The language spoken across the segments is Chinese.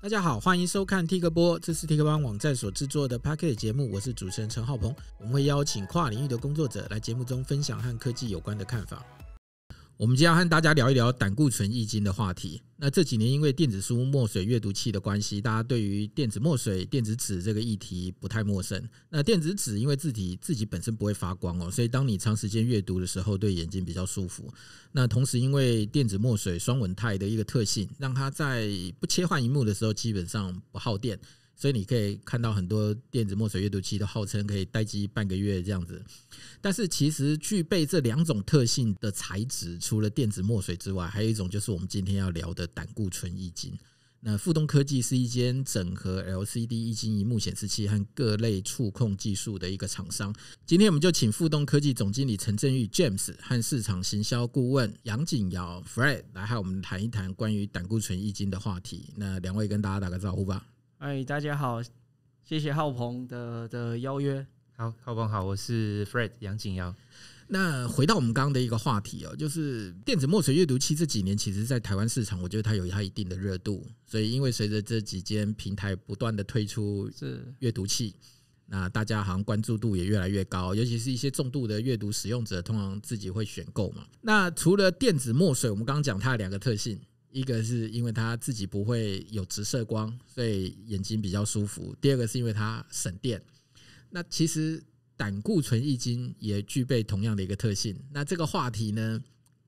大家好，欢迎收看 Tik 播，这是 Tik k 网站所制作的 Packet 节目，我是主持人陈浩鹏，我们会邀请跨领域的工作者来节目中分享和科技有关的看法。我们今天要和大家聊一聊胆固醇易经的话题。那这几年因为电子书墨水阅读器的关系，大家对于电子墨水、电子纸这个议题不太陌生。那电子纸因为字体自己本身不会发光哦，所以当你长时间阅读的时候，对眼睛比较舒服。那同时因为电子墨水双稳态的一个特性，让它在不切换荧幕的时候基本上不耗电。所以你可以看到很多电子墨水阅读器都号称可以待机半个月这样子，但是其实具备这两种特性的材质，除了电子墨水之外，还有一种就是我们今天要聊的胆固醇易晶。那富东科技是一间整合 LCD 液晶荧幕显示器和各类触控技术的一个厂商。今天我们就请富东科技总经理陈振玉 James 和市场行销顾问杨景尧 Fred 来和我们谈一谈关于胆固醇易晶的话题。那两位跟大家打个招呼吧。哎，大家好，谢谢浩鹏的的邀约。好，浩鹏好，我是 Fred 杨景尧。那回到我们刚刚的一个话题哦，就是电子墨水阅读器这几年其实，在台湾市场，我觉得它有它一定的热度。所以，因为随着这几间平台不断的推出阅读器，那大家好像关注度也越来越高。尤其是一些重度的阅读使用者，通常自己会选购嘛。那除了电子墨水，我们刚刚讲它的两个特性。一个是因为它自己不会有直射光，所以眼睛比较舒服；第二个是因为它省电。那其实胆固醇易经也具备同样的一个特性。那这个话题呢，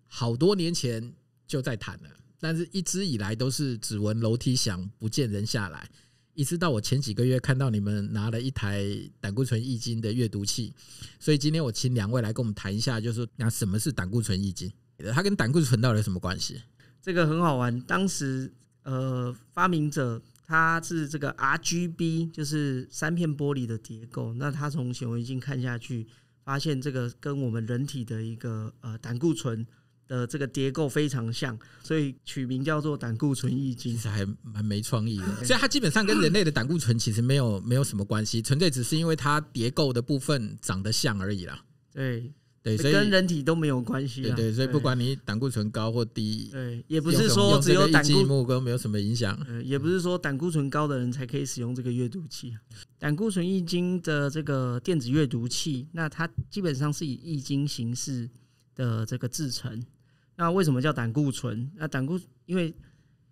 好多年前就在谈了，但是一直以来都是只闻楼梯响，不见人下来。一直到我前几个月看到你们拿了一台胆固醇易经的阅读器，所以今天我请两位来跟我们谈一下，就是那什么是胆固醇易经，它跟胆固醇到底有什么关系？这个很好玩，当时呃，发明者他是这个 R G B，就是三片玻璃的结构。那他从显微镜看下去，发现这个跟我们人体的一个呃胆固醇的这个结构非常像，所以取名叫做胆固醇液晶。其实还蛮没创意的。所以它基本上跟人类的胆固醇其实没有没有什么关系，纯粹只是因为它结构的部分长得像而已啦。对。对，所以跟人体都没有关系。对，所以不管你胆固醇高或低，对，也不是说只有胆固醇高没有什么影响。也不是说胆固醇高的人才可以使用这个阅读器。胆固醇易经的这个电子阅读器，那它基本上是以易经形式的这个制成。那为什么叫胆固醇？那胆固因为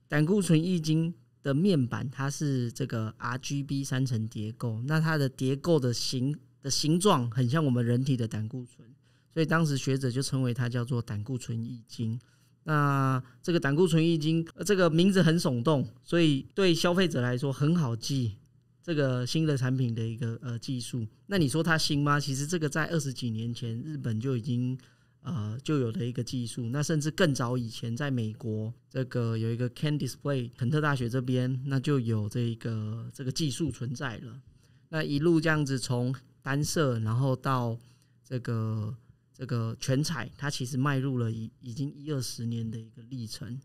胆固醇易经的面板，它是这个 R G B 三层叠构，那它的叠构的形的形状很像我们人体的胆固醇。所以当时学者就称为它叫做胆固醇易经。那这个胆固醇液晶这个名字很耸动，所以对消费者来说很好记。这个新的产品的一个呃技术，那你说它新吗？其实这个在二十几年前日本就已经呃就有的一个技术。那甚至更早以前，在美国这个有一个 k e n Display 肯特大学这边，那就有这个这个技术存在了。那一路这样子从单色，然后到这个。这个全彩，它其实迈入了已已经一二十年的一个历程，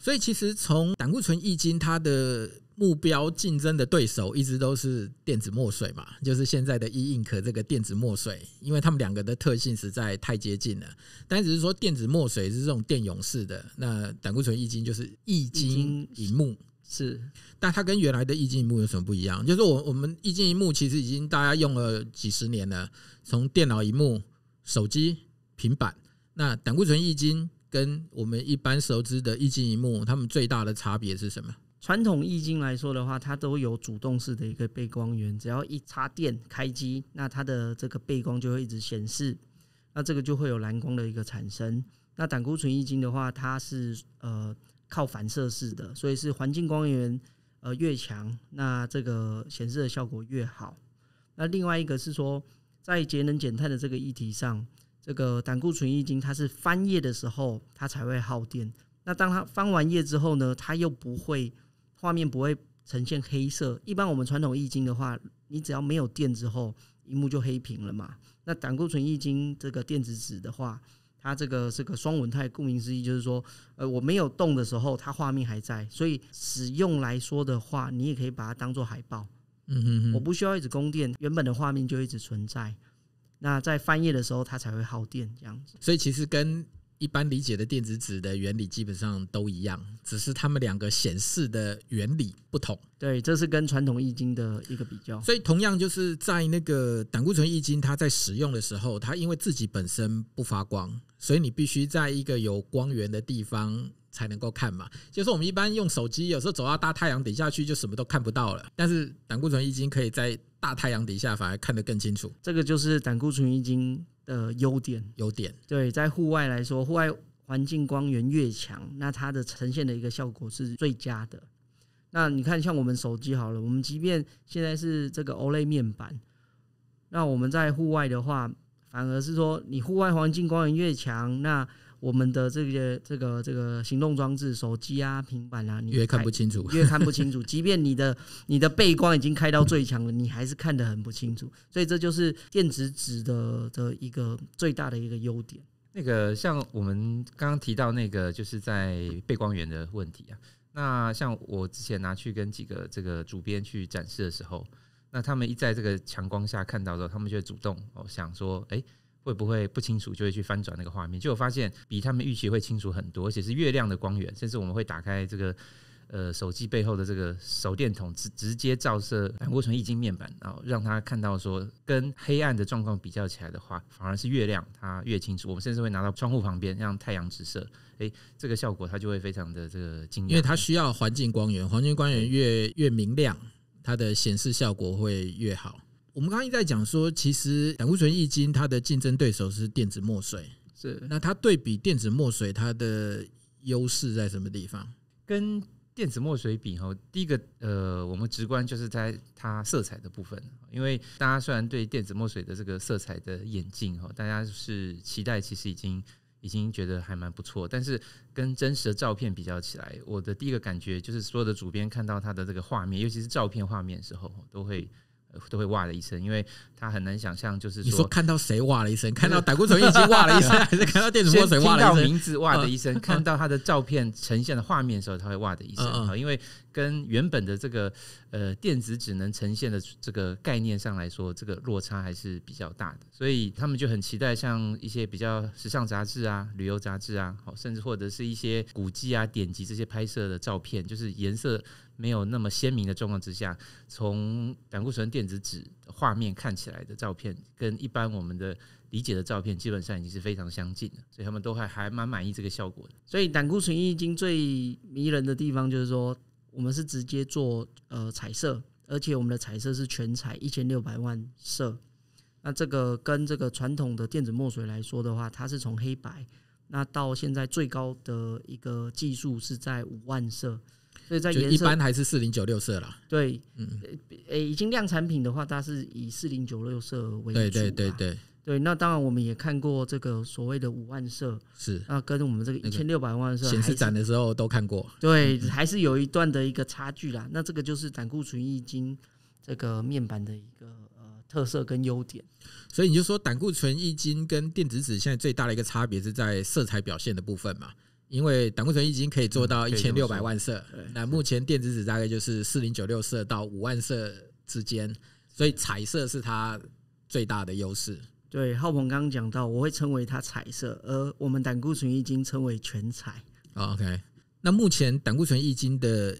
所以其实从胆固醇易晶它的目标竞争的对手一直都是电子墨水嘛，就是现在的 E Ink 这个电子墨水，因为他们两个的特性实在太接近了。但只是说电子墨水是这种电泳式的，那胆固醇易晶就是易晶屏幕是，但它跟原来的易晶屏幕有什么不一样？就是我我们易晶屏幕其实已经大家用了几十年了，从电脑屏幕。手机、平板，那胆固醇抑晶跟我们一般熟知的液晶一幕，它们最大的差别是什么？传统抑晶来说的话，它都有主动式的一个背光源，只要一插电开机，那它的这个背光就会一直显示，那这个就会有蓝光的一个产生。那胆固醇抑晶的话，它是呃靠反射式的，所以是环境光源呃越强，那这个显示的效果越好。那另外一个是说。在节能减碳的这个议题上，这个胆固醇易经它是翻页的时候它才会耗电。那当它翻完页之后呢，它又不会画面不会呈现黑色。一般我们传统易经的话，你只要没有电之后，荧幕就黑屏了嘛。那胆固醇易经这个电子纸的话，它这个这个双稳态，顾名思义就是说，呃，我没有动的时候，它画面还在。所以使用来说的话，你也可以把它当做海报。嗯哼哼，我不需要一直供电，原本的画面就一直存在。那在翻页的时候，它才会耗电这样子。所以其实跟一般理解的电子纸的原理基本上都一样，只是他们两个显示的原理不同。对，这是跟传统易经的一个比较。所以同样就是在那个胆固醇易经，它在使用的时候，它因为自己本身不发光，所以你必须在一个有光源的地方。才能够看嘛，就是我们一般用手机，有时候走到大太阳底下去就什么都看不到了。但是胆固醇已经可以在大太阳底下反而看得更清楚，这个就是胆固醇已经的优点。优点对，在户外来说，户外环境光源越强，那它的呈现的一个效果是最佳的。那你看，像我们手机好了，我们即便现在是这个 OLED 面板，那我们在户外的话，反而是说你户外环境光源越强，那我们的这些这个这个行动装置，手机啊、平板啊，你越看不清楚，越看不清楚。即便你的你的背光已经开到最强了，你还是看得很不清楚。所以这就是电子纸的的一个最大的一个优点。那个像我们刚刚提到那个，就是在背光源的问题啊。那像我之前拿去跟几个这个主编去展示的时候，那他们一在这个强光下看到的时候，他们就会主动哦想说，哎。会不会不清楚，就会去翻转那个画面，就果发现比他们预期会清楚很多，而且是越亮的光源，甚至我们会打开这个呃手机背后的这个手电筒直直接照射胆固醇液晶面板，然后让他看到说跟黑暗的状况比较起来的话，反而是越亮它越清楚。我们甚至会拿到窗户旁边让太阳直射，诶，这个效果它就会非常的这个惊艳，因为它需要环境光源，环境光源越越明亮，它的显示效果会越好。我们刚刚一直在讲说，其实胆固醇抑菌它的竞争对手是电子墨水，是那它对比电子墨水，它的优势在什么地方？跟电子墨水比哈，第一个呃，我们直观就是在它色彩的部分，因为大家虽然对电子墨水的这个色彩的演镜哈，大家是期待，其实已经已经觉得还蛮不错，但是跟真实的照片比较起来，我的第一个感觉就是，所有的主编看到它的这个画面，尤其是照片画面时候，都会。都会哇的一声，因为他很难想象，就是说，看到谁哇了一声，看到胆固醇已经哇了一声，还是看到电子墨水哇了一声，名字哇的一声，看到他的照片呈现的画面的时候，他会哇的一声啊，因为。跟原本的这个呃电子纸能呈现的这个概念上来说，这个落差还是比较大的，所以他们就很期待像一些比较时尚杂志啊、旅游杂志啊，好甚至或者是一些古迹啊、典籍这些拍摄的照片，就是颜色没有那么鲜明的状况之下，从胆固醇电子纸画面看起来的照片，跟一般我们的理解的照片基本上已经是非常相近的，所以他们都还还蛮满意这个效果的。所以胆固醇液晶最迷人的地方就是说。我们是直接做呃彩色，而且我们的彩色是全彩一千六百万色。那这个跟这个传统的电子墨水来说的话，它是从黑白，那到现在最高的一个技术是在五万色，所以在颜色一般还是四零九六色啦。对，嗯，已经量产品的话，它是以四零九六色为主。对对对对。对，那当然我们也看过这个所谓的五万色，是啊，跟我们这个一千六百万色显示展的时候都看过。对，还是有一段的一个差距啦。那这个就是胆固醇抑晶这个面板的一个呃特色跟优点。所以你就说胆固醇抑晶跟电子纸现在最大的一个差别是在色彩表现的部分嘛，因为胆固醇抑晶可以做到一千六百万色，那目前电子纸大概就是四零九六色到五万色之间，所以彩色是它最大的优势。对，浩鹏刚刚讲到，我会称为它彩色，而我们胆固醇液晶称为全彩。OK，那目前胆固醇液晶的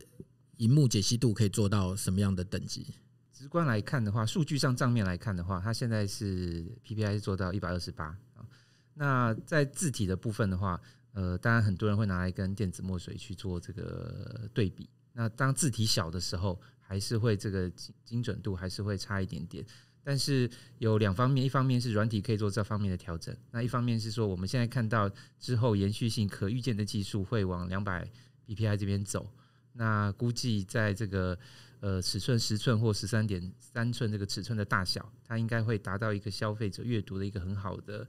荧幕解析度可以做到什么样的等级？直观来看的话，数据上账面来看的话，它现在是 PPI 是做到一百二十八啊。那在字体的部分的话，呃，当然很多人会拿来跟电子墨水去做这个对比。那当字体小的时候，还是会这个精准度还是会差一点点。但是有两方面，一方面是软体可以做这方面的调整，那一方面是说我们现在看到之后延续性可预见的技术会往两百 PPI 这边走，那估计在这个呃尺寸十寸或十三点三寸这个尺寸的大小，它应该会达到一个消费者阅读的一个很好的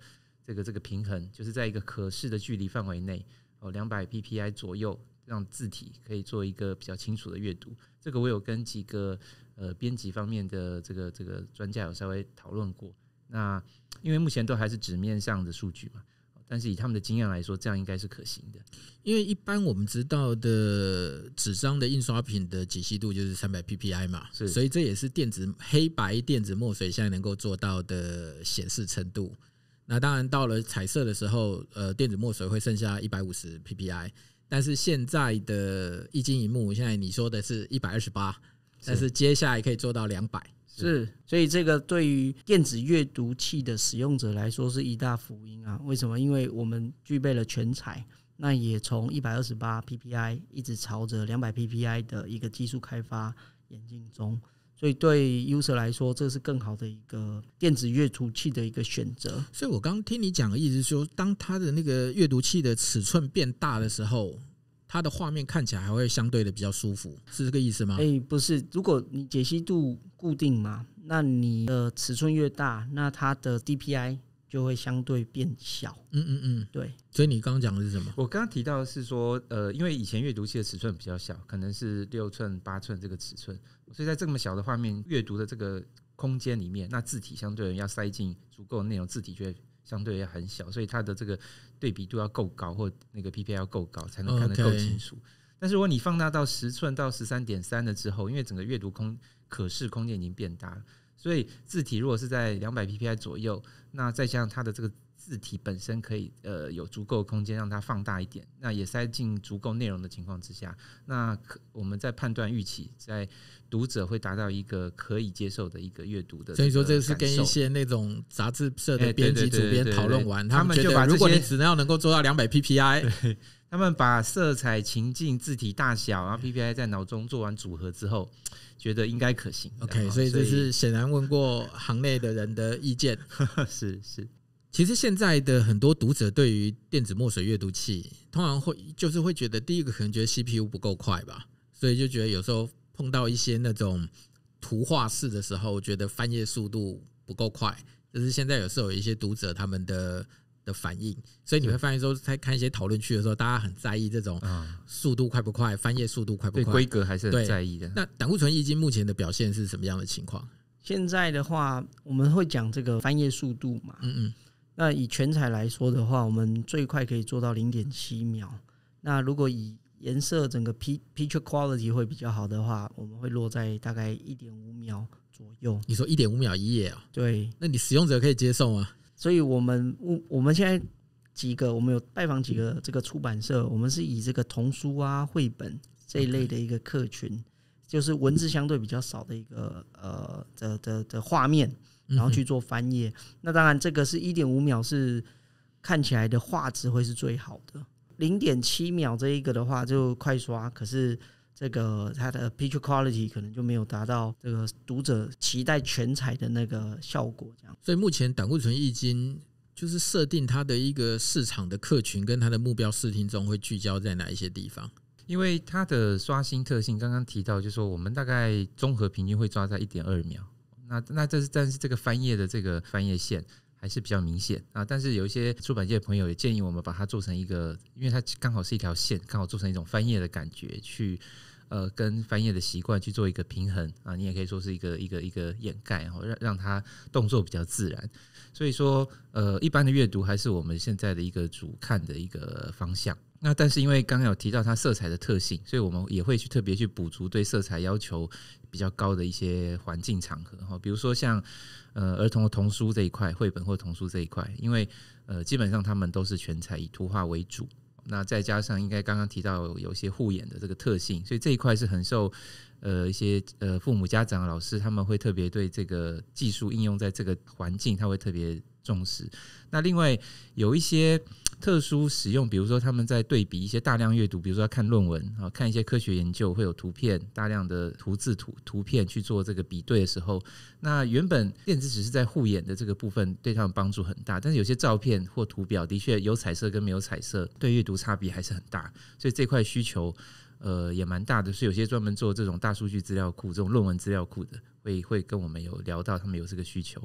这个这个平衡，就是在一个可视的距离范围内哦，两百 PPI 左右让字体可以做一个比较清楚的阅读。这个我有跟几个。呃，编辑方面的这个这个专家有稍微讨论过。那因为目前都还是纸面上的数据嘛，但是以他们的经验来说，这样应该是可行的。因为一般我们知道的纸张的印刷品的解析度就是三百 PPI 嘛，所以这也是电子黑白电子墨水现在能够做到的显示程度。那当然到了彩色的时候，呃，电子墨水会剩下一百五十 PPI，但是现在的一晶一木，现在你说的是一百二十八。但是接下来可以做到两百，是，所以这个对于电子阅读器的使用者来说是一大福音啊！为什么？因为我们具备了全彩，那也从一百二十八 PPI 一直朝着两百 PPI 的一个技术开发演进中，所以对 user 来说，这是更好的一个电子阅读器的一个选择。所以，我刚听你讲的意思说，当它的那个阅读器的尺寸变大的时候。它的画面看起来还会相对的比较舒服，是这个意思吗？哎，不是，如果你解析度固定嘛，那你的尺寸越大，那它的 DPI 就会相对变小。嗯嗯嗯，对。所以你刚刚讲的是什么？我刚刚提到的是说，呃，因为以前阅读器的尺寸比较小，可能是六寸、八寸这个尺寸，所以在这么小的画面阅读的这个空间里面，那字体相对要塞进足够内容字体就会。相对要很小，所以它的这个对比度要够高，或那个 PPI 要够高，才能看得够清楚。但是如果你放大到十寸到十三点三的之后，因为整个阅读空可视空间已经变大了，所以字体如果是在两百 PPI 左右，那再加上它的这个。字体本身可以呃有足够空间让它放大一点，那也塞进足够内容的情况之下，那我们在判断预期，在读者会达到一个可以接受的一个阅读的。所以说这是跟一些那种杂志社的编辑主编讨论完，他们就把如果你只要能够做到两百 PPI，他们把色彩、情境、字体大小，然后 PPI 在脑中做完组合之后，觉得应该可行。OK，所以这是显然问过行内的人的意见，是 是。其实现在的很多读者对于电子墨水阅读器，通常会就是会觉得，第一个可能觉得 CPU 不够快吧，所以就觉得有时候碰到一些那种图画式的时候，觉得翻页速度不够快，就是现在有时候有一些读者他们的的反应。所以你会发现说，在看一些讨论区的时候，大家很在意这种速度快不快，翻页速度快不快，规格还是很在意的。那胆固醇液晶目前的表现是什么样的情况？现在的话，我们会讲这个翻页速度嘛？嗯嗯。那以全彩来说的话，我们最快可以做到零点七秒。那如果以颜色整个 P picture quality 会比较好的话，我们会落在大概一点五秒左右。你说一点五秒一页啊？对。那你使用者可以接受吗？所以我们我我们现在几个，我们有拜访几个这个出版社，我们是以这个童书啊、绘本这一类的一个客群，就是文字相对比较少的一个呃的的的画面。然后去做翻页，那当然这个是一点五秒是看起来的画质会是最好的，零点七秒这一个的话就快刷，可是这个它的 picture quality 可能就没有达到这个读者期待全彩的那个效果。这样，所以目前胆固醇一经就是设定它的一个市场的客群跟它的目标视听中会聚焦在哪一些地方？因为它的刷新特性刚刚提到，就说我们大概综合平均会抓在一点二秒。那那这是但是这个翻页的这个翻页线还是比较明显啊，但是有一些出版界朋友也建议我们把它做成一个，因为它刚好是一条线，刚好做成一种翻页的感觉，去呃跟翻页的习惯去做一个平衡啊，你也可以说是一个一个一个掩盖，然后让让它动作比较自然。所以说呃，一般的阅读还是我们现在的一个主看的一个方向。那但是因为刚刚有提到它色彩的特性，所以我们也会去特别去补足对色彩要求比较高的一些环境场合哈，比如说像呃儿童童书这一块，绘本或童书这一块，因为呃基本上他们都是全彩以图画为主，那再加上应该刚刚提到有些护眼的这个特性，所以这一块是很受呃一些呃父母家长老师他们会特别对这个技术应用在这个环境，他会特别重视。那另外有一些。特殊使用，比如说他们在对比一些大量阅读，比如说要看论文啊，看一些科学研究，会有图片大量的图字图图片去做这个比对的时候，那原本电子只是在护眼的这个部分对他们帮助很大，但是有些照片或图表的确有彩色跟没有彩色，对阅读差别还是很大，所以这块需求呃也蛮大的，是有些专门做这种大数据资料库、这种论文资料库的，会会跟我们有聊到他们有这个需求。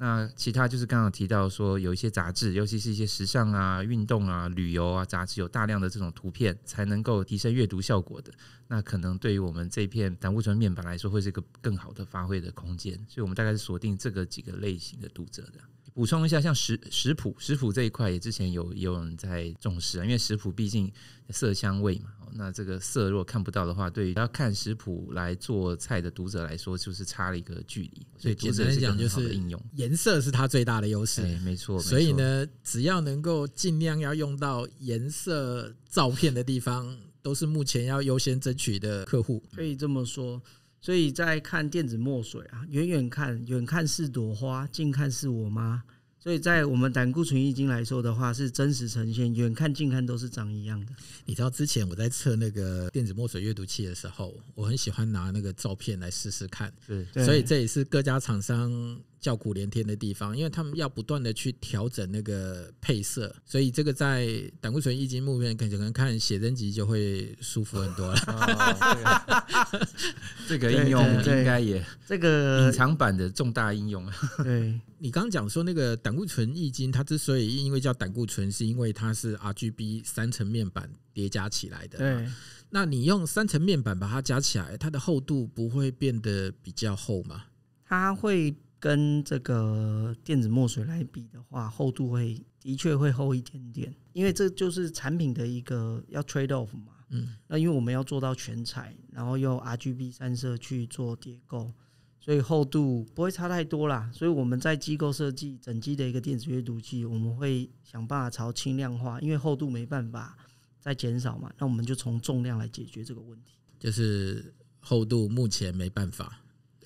那其他就是刚刚提到说有一些杂志，尤其是一些时尚啊、运动啊、旅游啊杂志，有大量的这种图片，才能够提升阅读效果的。那可能对于我们这片胆固醇面板来说，会是一个更好的发挥的空间。所以我们大概是锁定这个几个类型的读者的。补充一下，像食食谱、食谱这一块也之前有有人在重视啊，因为食谱毕竟色香味嘛。那这个色如果看不到的话，对于要看食谱来做菜的读者来说，就是差了一个距离。所以简单来讲，就是应用颜色是它最大的优势，没错。所以呢，只要能够尽量要用到颜色照片的地方，都是目前要优先争取的客户。可以这么说。所以在看电子墨水啊，远远看远看是朵花，近看是我妈。所以在我们胆固醇易经来说的话，是真实呈现，远看近看都是长一样的。你知道之前我在测那个电子墨水阅读器的时候，我很喜欢拿那个照片来试试看。对，所以这也是各家厂商。叫苦连天的地方，因为他们要不断的去调整那个配色，所以这个在胆固醇易晶幕面，可能看写真集就会舒服很多了。这个应用应该也这个隐藏版的重大应用啊。对，你刚讲说那个胆固醇易晶，它之所以因为叫胆固醇，是因为它是 R G B 三层面板叠加起来的。对，那你用三层面板把它加起来，它的厚度不会变得比较厚吗？它会。跟这个电子墨水来比的话，厚度会的确会厚一点点，因为这就是产品的一个要 trade off 嘛。嗯。那因为我们要做到全彩，然后用 RGB 三色去做叠构，所以厚度不会差太多啦。所以我们在机构设计整机的一个电子阅读器，我们会想办法朝轻量化，因为厚度没办法再减少嘛。那我们就从重量来解决这个问题。就是厚度目前没办法。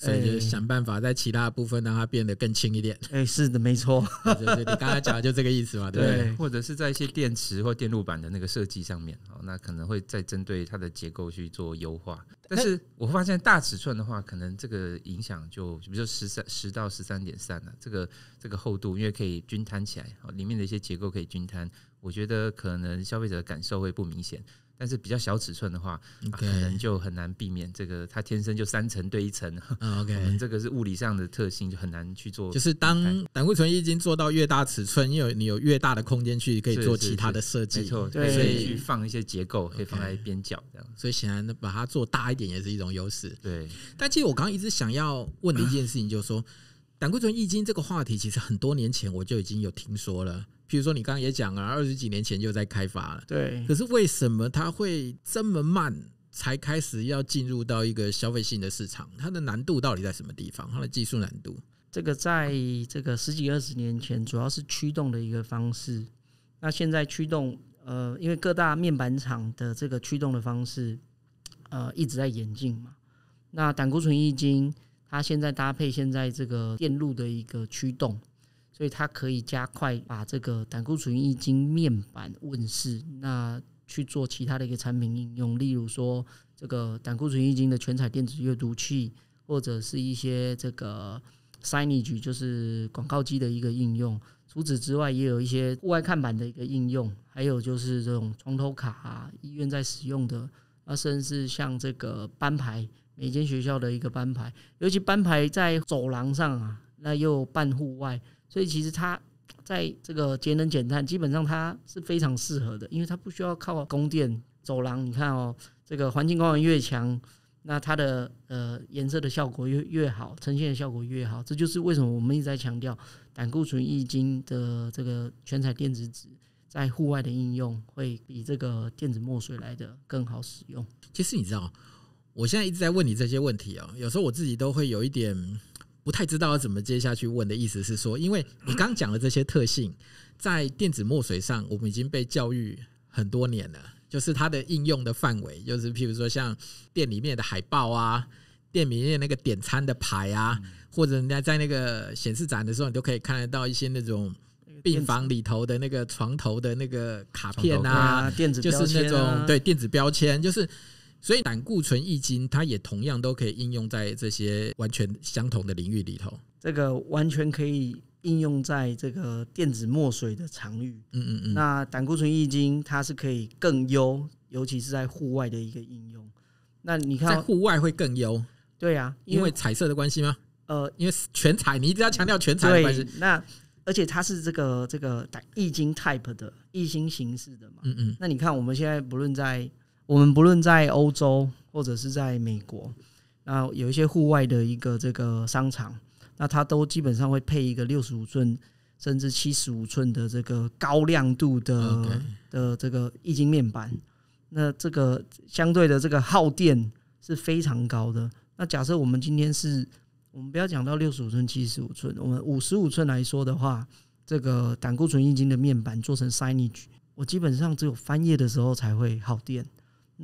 所以就想办法在其他部分让它变得更轻一点。哎，是的，没错，对对你刚才讲的就这个意思嘛，对不对？或者是在一些电池或电路板的那个设计上面，哦，那可能会再针对它的结构去做优化。但是我发现大尺寸的话，可能这个影响就比如说十三十到十三点三了，这个这个厚度因为可以均摊起来，哦，里面的一些结构可以均摊，我觉得可能消费者的感受会不明显。但是比较小尺寸的话，可能就很难避免这个，它天生就三层堆一层。OK，我们这个是物理上的特性，就很难去做。就是当胆固醇已经做到越大尺寸，因为你有越大的空间去可以做其他的设计，没错，可以去放一些结构，可以放在边角这样。所以 显然把它做大一点也是一种优势。对。但其实我刚刚一直想要问的一件事情，就是说 胆固醇易经这个话题，其实很多年前我就已经有听说了。比如说，你刚刚也讲了，二十几年前就在开发了。对。可是为什么它会这么慢才开始要进入到一个消费性的市场？它的难度到底在什么地方？它的技术难度？这个在这个十几二十年前，主要是驱动的一个方式。那现在驱动，呃，因为各大面板厂的这个驱动的方式，呃，一直在演进嘛。那胆固醇抑晶，它现在搭配现在这个电路的一个驱动。所以它可以加快把这个胆固醇液经面板问世，那去做其他的一个产品应用，例如说这个胆固醇液经的全彩电子阅读器，或者是一些这个 signage 就是广告机的一个应用。除此之外，也有一些户外看板的一个应用，还有就是这种床头卡，医院在使用的，啊，甚至像这个班牌，每间学校的一个班牌，尤其班牌在走廊上啊，那又办户外。所以其实它在这个节能减碳，基本上它是非常适合的，因为它不需要靠供电。走廊，你看哦，这个环境光源越强，那它的呃颜色的效果越越好，呈现的效果越好。这就是为什么我们一直在强调胆固醇易经的这个全彩电子纸在户外的应用会比这个电子墨水来的更好使用。其实你知道，我现在一直在问你这些问题啊，有时候我自己都会有一点。不太知道要怎么接下去问的意思是说，因为你刚刚讲的这些特性，在电子墨水上，我们已经被教育很多年了。就是它的应用的范围，就是譬如说像店里面的海报啊，店里面那个点餐的牌啊，或者人家在那个显示展的时候，你都可以看得到一些那种病房里头的那个床头的那个卡片啊，电子就是那种对电子标签，就是。所以胆固醇抑晶，它也同样都可以应用在这些完全相同的领域里头。这个完全可以应用在这个电子墨水的场域。嗯嗯嗯。那胆固醇抑晶它是可以更优，尤其是在户外的一个应用。那你看，在户外会更优。对呀，因为彩色的关系吗？呃，因为全彩，你一定要强调全彩的关系。那而且它是这个这个胆抑晶 type 的抑晶形式的嘛？嗯嗯。那你看，我们现在不论在我们不论在欧洲或者是在美国，那有一些户外的一个这个商场，那它都基本上会配一个六十五寸甚至七十五寸的这个高亮度的的这个液晶面板。那这个相对的这个耗电是非常高的。那假设我们今天是，我们不要讲到六十五寸、七十五寸，我们五十五寸来说的话，这个胆固醇液晶的面板做成 signage，我基本上只有翻页的时候才会耗电。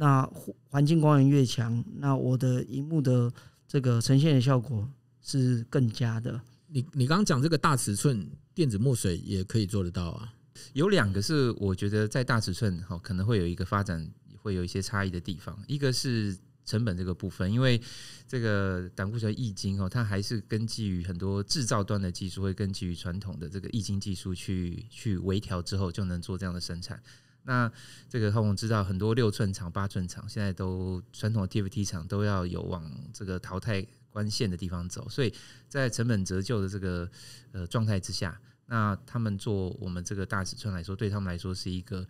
那环境光源越强，那我的荧幕的这个呈现的效果是更佳的。你你刚刚讲这个大尺寸电子墨水也可以做得到啊。有两个是我觉得在大尺寸哈可能会有一个发展会有一些差异的地方。一个是成本这个部分，因为这个胆固醇易经哦，它还是根基于很多制造端的技术，会根基于传统的这个易经技术去去微调之后就能做这样的生产。那这个，我们知道很多六寸厂、八寸厂，现在都传统的 TFT 厂都要有往这个淘汰关线的地方走，所以在成本折旧的这个呃状态之下，那他们做我们这个大尺寸来说，对他们来说是一个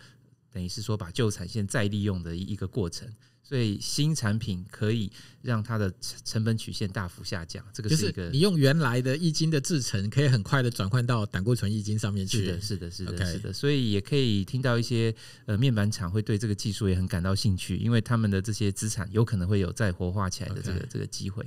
等于是说把旧产线再利用的一个过程，所以新产品可以。让它的成成本曲线大幅下降，这个是一个你用原来的易经的制成，可以很快的转换到胆固醇易经上面去。是的，是的，是的，是的。所以也可以听到一些呃面板厂会对这个技术也很感到兴趣，因为他们的这些资产有可能会有再活化起来的这个这个机会。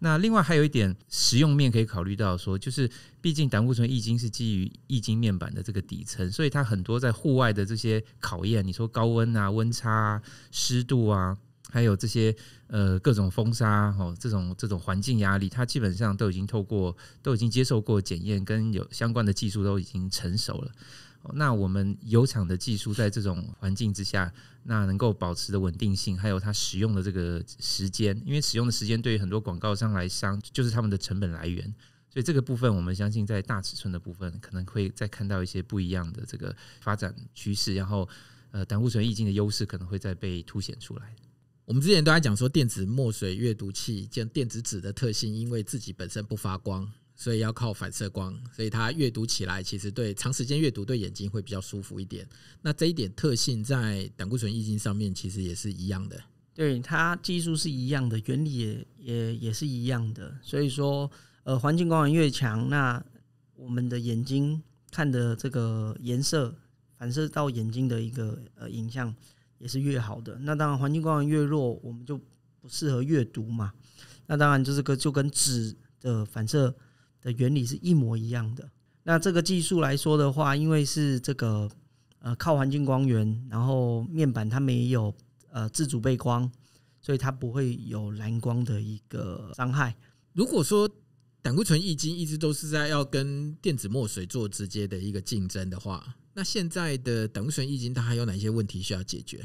那另外还有一点实用面可以考虑到说，就是毕竟胆固醇易经是基于易经面板的这个底层，所以它很多在户外的这些考验，你说高温啊、温差、啊、湿度啊。还有这些呃各种风沙哦，这种这种环境压力，它基本上都已经透过都已经接受过检验，跟有相关的技术都已经成熟了。那我们油厂的技术在这种环境之下，那能够保持的稳定性，还有它使用的这个时间，因为使用的时间对于很多广告商来商就是他们的成本来源。所以这个部分，我们相信在大尺寸的部分，可能会再看到一些不一样的这个发展趋势。然后呃，胆固醇液晶的优势可能会再被凸显出来。我们之前都在讲说，电子墨水阅读器，像电子纸的特性，因为自己本身不发光，所以要靠反射光，所以它阅读起来其实对长时间阅读对眼睛会比较舒服一点。那这一点特性在胆固醇液晶上面其实也是一样的，对它技术是一样的，原理也也也是一样的。所以说，呃，环境光源越强，那我们的眼睛看的这个颜色反射到眼睛的一个呃影像。也是越好的，那当然环境光源越弱，我们就不适合阅读嘛。那当然就是个就跟纸的反射的原理是一模一样的。那这个技术来说的话，因为是这个呃靠环境光源，然后面板它没有呃自主背光，所以它不会有蓝光的一个伤害。如果说胆固醇易经一直都是在要跟电子墨水做直接的一个竞争的话。那现在的等损益金，它还有哪些问题需要解决？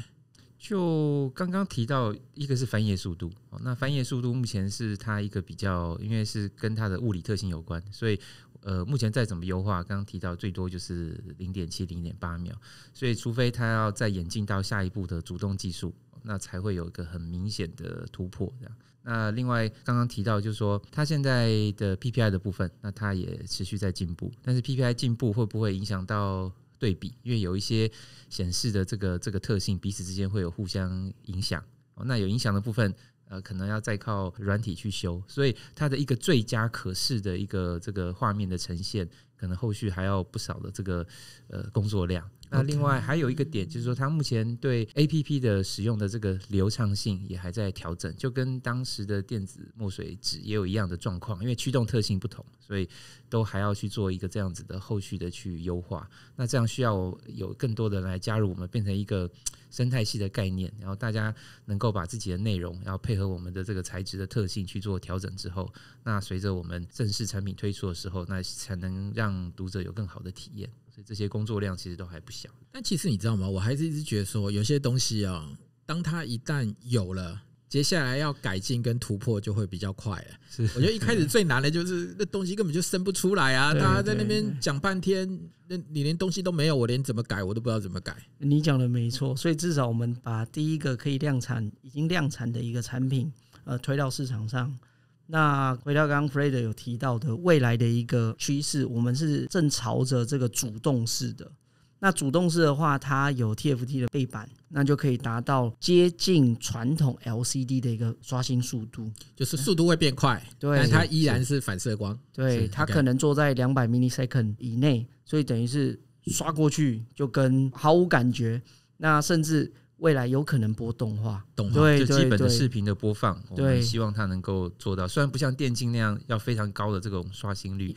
就刚刚提到，一个是翻页速度那翻页速度目前是它一个比较，因为是跟它的物理特性有关，所以呃，目前再怎么优化，刚刚提到最多就是零点七、零点八秒。所以除非它要再演进到下一步的主动技术，那才会有一个很明显的突破。这样。那另外刚刚提到，就是说它现在的 PPI 的部分，那它也持续在进步。但是 PPI 进步会不会影响到？对比，因为有一些显示的这个这个特性彼此之间会有互相影响哦。那有影响的部分，呃，可能要再靠软体去修，所以它的一个最佳可视的一个这个画面的呈现，可能后续还要不少的这个呃工作量。那另外还有一个点，就是说，它目前对 A P P 的使用的这个流畅性也还在调整，就跟当时的电子墨水纸也有一样的状况，因为驱动特性不同，所以都还要去做一个这样子的后续的去优化。那这样需要有更多的来加入我们，变成一个生态系的概念，然后大家能够把自己的内容，然后配合我们的这个材质的特性去做调整之后，那随着我们正式产品推出的时候，那才能让读者有更好的体验。这些工作量其实都还不小，但其实你知道吗？我还是一直觉得说，有些东西啊，当它一旦有了，接下来要改进跟突破就会比较快了。是，我觉得一开始最难的就是那东西根本就生不出来啊！大家在那边讲半天，那你连东西都没有，我连怎么改我都不知道怎么改。你讲的没错，所以至少我们把第一个可以量产、已经量产的一个产品，呃，推到市场上。那回到刚刚 Fred 有提到的未来的一个趋势，我们是正朝着这个主动式的。那主动式的话，它有 T F T 的背板，那就可以达到接近传统 L C D 的一个刷新速度，就是速度会变快。对，但它依然是反射光。对，它可能做在两百 m i l l i s e c o n d 以内，所以等于是刷过去就跟毫无感觉。那甚至。未来有可能播动画，动画就基本的视频的播放，我们希望它能够做到。虽然不像电竞那样要非常高的这种刷新率，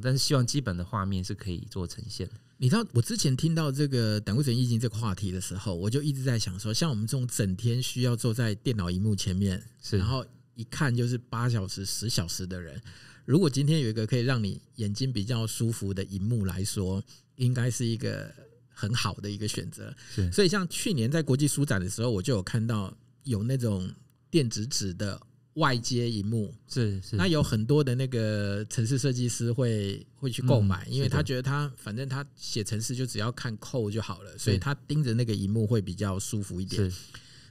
但是希望基本的画面是可以做呈现。你知道，我之前听到这个胆固醇抑晶这个话题的时候，我就一直在想说，像我们这种整天需要坐在电脑荧幕前面，然后一看就是八小时、十小时的人，如果今天有一个可以让你眼睛比较舒服的荧幕来说，应该是一个。很好的一个选择，所以像去年在国际书展的时候，我就有看到有那种电子纸的外接荧幕，是是。那有很多的那个城市设计师会会去购买，因为他觉得他反正他写城市就只要看扣就好了，所以他盯着那个荧幕会比较舒服一点。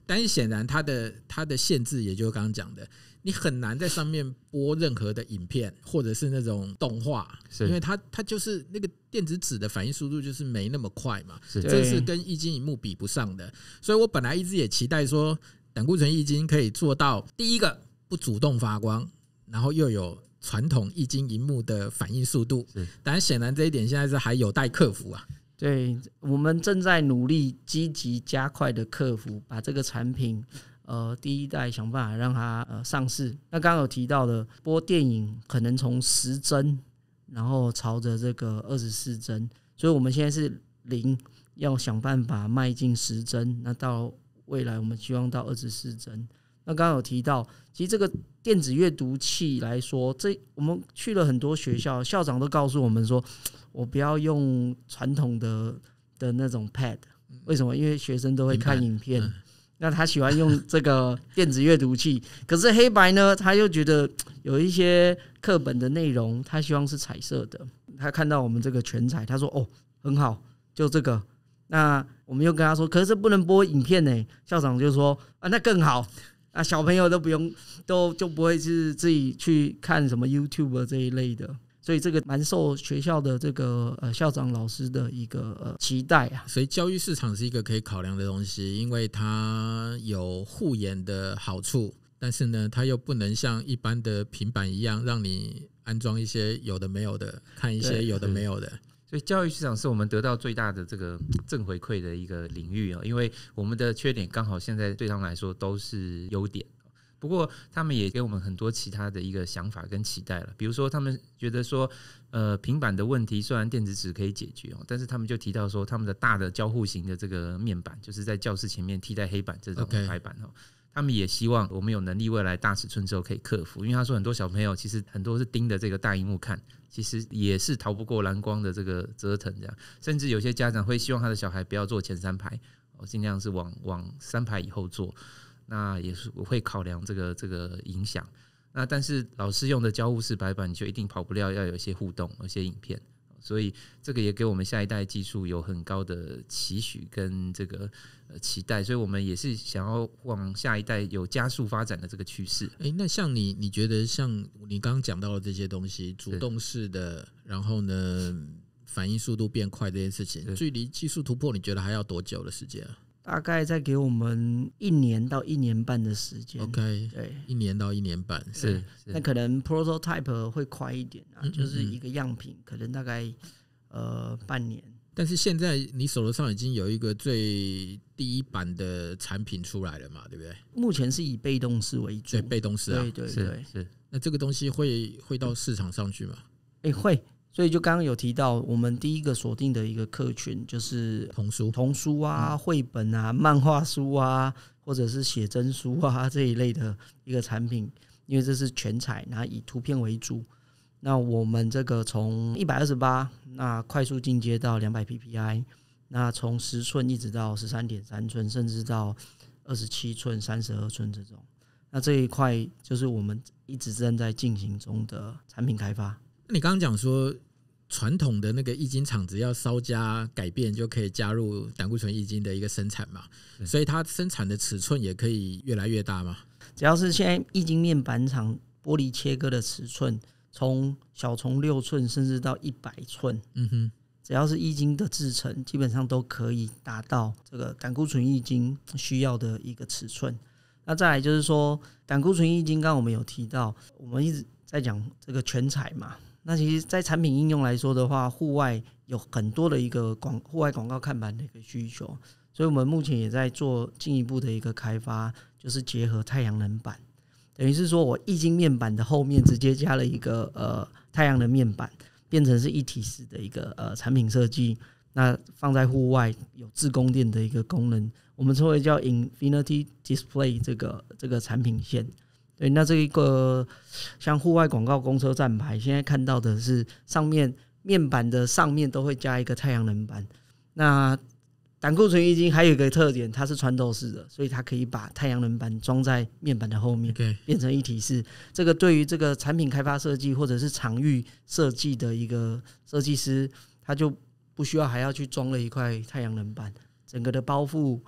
但是显然它的它的限制，也就是刚刚讲的，你很难在上面播任何的影片或者是那种动画，因为它它就是那个电子纸的反应速度就是没那么快嘛，这是跟液晶荧幕比不上的。所以我本来一直也期待说，胆固醇液晶可以做到第一个不主动发光，然后又有传统液晶荧幕的反应速度。但显然这一点现在是还有待克服啊。对我们正在努力积极加快的克服，把这个产品，呃，第一代想办法让它呃上市。那刚刚有提到的播电影，可能从十帧，然后朝着这个二十四帧，所以我们现在是零，要想办法迈进十帧，那到未来我们希望到二十四帧。那刚刚有提到，其实这个。电子阅读器来说，这我们去了很多学校，校长都告诉我们说，我不要用传统的的那种 pad，为什么？因为学生都会看影片，那他喜欢用这个电子阅读器。可是黑白呢，他又觉得 有一些课本的内容他希望是彩色的，他看到我们这个全彩，他说：“哦，很好，就这个。”那我们又跟他说：“可是不能播影片呢。”校长就说：“啊，那更好。”啊，小朋友都不用，都就不会是自己去看什么 YouTube 这一类的，所以这个蛮受学校的这个呃校长老师的一个呃期待啊。所以教育市场是一个可以考量的东西，因为它有护眼的好处，但是呢，它又不能像一般的平板一样让你安装一些有的没有的，看一些有的没有的。所以教育市场是我们得到最大的这个正回馈的一个领域啊，因为我们的缺点刚好现在对他们来说都是优点。不过他们也给我们很多其他的一个想法跟期待了，比如说他们觉得说，呃，平板的问题虽然电子纸可以解决哦，但是他们就提到说，他们的大的交互型的这个面板，就是在教室前面替代黑板这种白板哦，他们也希望我们有能力未来大尺寸之后可以克服，因为他说很多小朋友其实很多是盯着这个大荧幕看。其实也是逃不过蓝光的这个折腾，这样，甚至有些家长会希望他的小孩不要坐前三排，我尽量是往往三排以后坐，那也是会考量这个这个影响。那但是老师用的交互式白板就一定跑不掉，要有一些互动，有些影片。所以这个也给我们下一代技术有很高的期许跟这个呃期待，所以我们也是想要往下一代有加速发展的这个趋势。诶，那像你，你觉得像你刚刚讲到的这些东西，主动式的，然后呢，反应速度变快这件事情，距离技术突破，你觉得还要多久的时间啊？大概再给我们一年到一年半的时间。OK，对，一年到一年半是。那可能 prototype 会快一点啊，就是一个样品，可能大概呃半年。但是现在你手头上已经有一个最第一版的产品出来了嘛，对不对？目前是以被动式为主，对被动式啊，对对对是。那这个东西会会到市场上去吗？哎会。所以，就刚刚有提到，我们第一个锁定的一个客群就是童书、童书啊、绘本啊、漫画书啊，或者是写真书啊这一类的一个产品，因为这是全彩，然后以图片为主。那我们这个从一百二十八，那快速进阶到两百 PPI，那从十寸一直到十三点三寸，甚至到二十七寸、三十二寸这种，那这一块就是我们一直正在进行中的产品开发。你刚刚讲说，传统的那个易晶厂子要稍加改变就可以加入胆固醇易晶的一个生产嘛，所以它生产的尺寸也可以越来越大嘛。只要是现在易晶面板厂玻璃切割的尺寸，从小从六寸甚至到一百寸，嗯哼，只要是易晶的制成，基本上都可以达到这个胆固醇易晶需要的一个尺寸。那再来就是说，胆固醇液刚刚我们有提到，我们一直在讲这个全彩嘛。那其实，在产品应用来说的话，户外有很多的一个广户外广告看板的一个需求，所以我们目前也在做进一步的一个开发，就是结合太阳能板，等于是说我液晶面板的后面直接加了一个呃太阳能面板，变成是一体式的一个呃产品设计。那放在户外有自供电的一个功能，我们称为叫 Infinity Display 这个这个产品线。哎，那这一个像户外广告、公车站牌，现在看到的是上面面板的上面都会加一个太阳能板。那胆固醇衣襟还有一个特点，它是穿透式的，所以它可以把太阳能板装在面板的后面，变成一体式。这个对于这个产品开发设计或者是场域设计的一个设计师，他就不需要还要去装了一块太阳能板，整个的包覆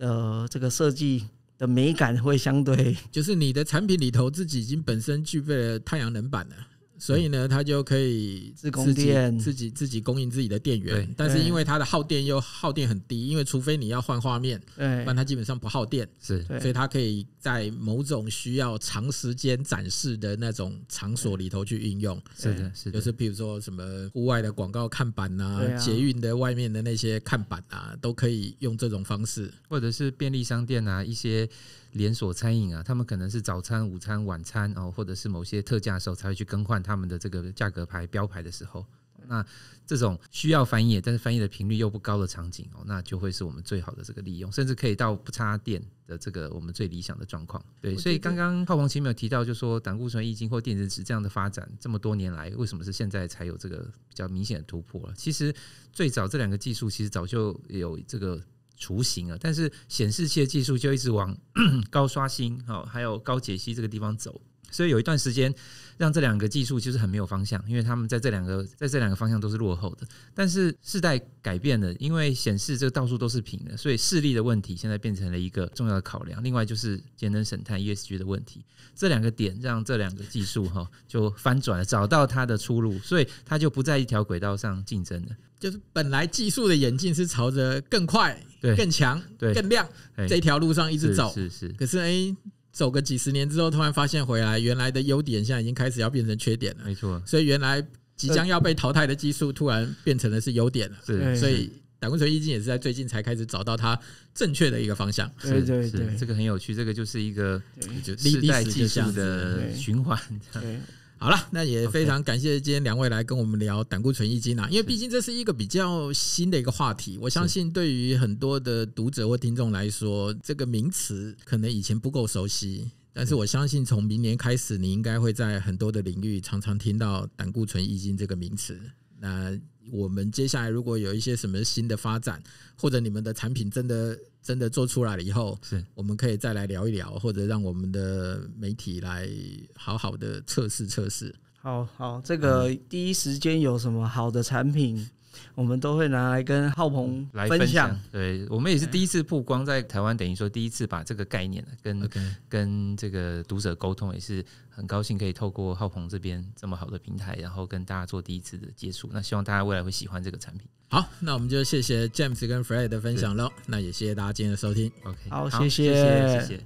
呃这个设计。的美感会相对，就是你的产品里头自己已经本身具备了太阳能板了。所以呢，它就可以自己自己自己供应自己的电源，但是因为它的耗电又耗电很低，因为除非你要换画面，不然它基本上不耗电，是，所以它可以在某种需要长时间展示的那种场所里头去应用，是的，是的，就是比如说什么户外的广告看板呐，捷运的外面的那些看板啊，都可以用这种方式，或者是便利商店啊一些。连锁餐饮啊，他们可能是早餐、午餐、晚餐，哦，或者是某些特价的时候才会去更换他们的这个价格牌标牌的时候，那这种需要翻页，但是翻页的频率又不高的场景哦，那就会是我们最好的这个利用，甚至可以到不插电的这个我们最理想的状况。对，所以刚刚泡泡奇没有提到，就说胆固醇易经或电子质这样的发展，这么多年来为什么是现在才有这个比较明显的突破？其实最早这两个技术其实早就有这个。雏形啊，但是显示器的技术就一直往 高刷新、好还有高解析这个地方走。所以有一段时间，让这两个技术就是很没有方向，因为他们在这两个在这两个方向都是落后的。但是世代改变了，因为显示这个到处都是屏的，所以视力的问题现在变成了一个重要的考量。另外就是节能省碳 ESG 的问题，这两个点让这两个技术哈就翻转，了，找到它的出路，所以它就不在一条轨道上竞争了。就是本来技术的演进是朝着更快、对更强、对更亮这条路上一直走，是是。可是哎。走个几十年之后，突然发现回来原来的优点，现在已经开始要变成缺点了。没错，所以原来即将要被淘汰的技术，突然变成的是优点了。对，所以胆固醇逆境也是在最近才开始找到它正确的一个方向。对对对，这个很有趣，这个就是一个就历代技术的循环。对。好了，那也非常感谢今天两位来跟我们聊胆固醇易经啊，因为毕竟这是一个比较新的一个话题。我相信对于很多的读者或听众来说，这个名词可能以前不够熟悉，但是我相信从明年开始，你应该会在很多的领域常常听到胆固醇易经这个名词。那我们接下来如果有一些什么新的发展，或者你们的产品真的真的做出来了以后，是，我们可以再来聊一聊，或者让我们的媒体来好好的测试测试。好好，这个第一时间有什么好的产品？我们都会拿来跟浩鹏来分享，对我们也是第一次曝光在台湾，等于说第一次把这个概念跟跟这个读者沟通，也是很高兴可以透过浩鹏这边这么好的平台，然后跟大家做第一次的接触。那希望大家未来会喜欢这个产品。好，那我们就谢谢 James 跟 f r e d 的分享喽。那也谢谢大家今天的收听。OK，好，谢谢，谢谢。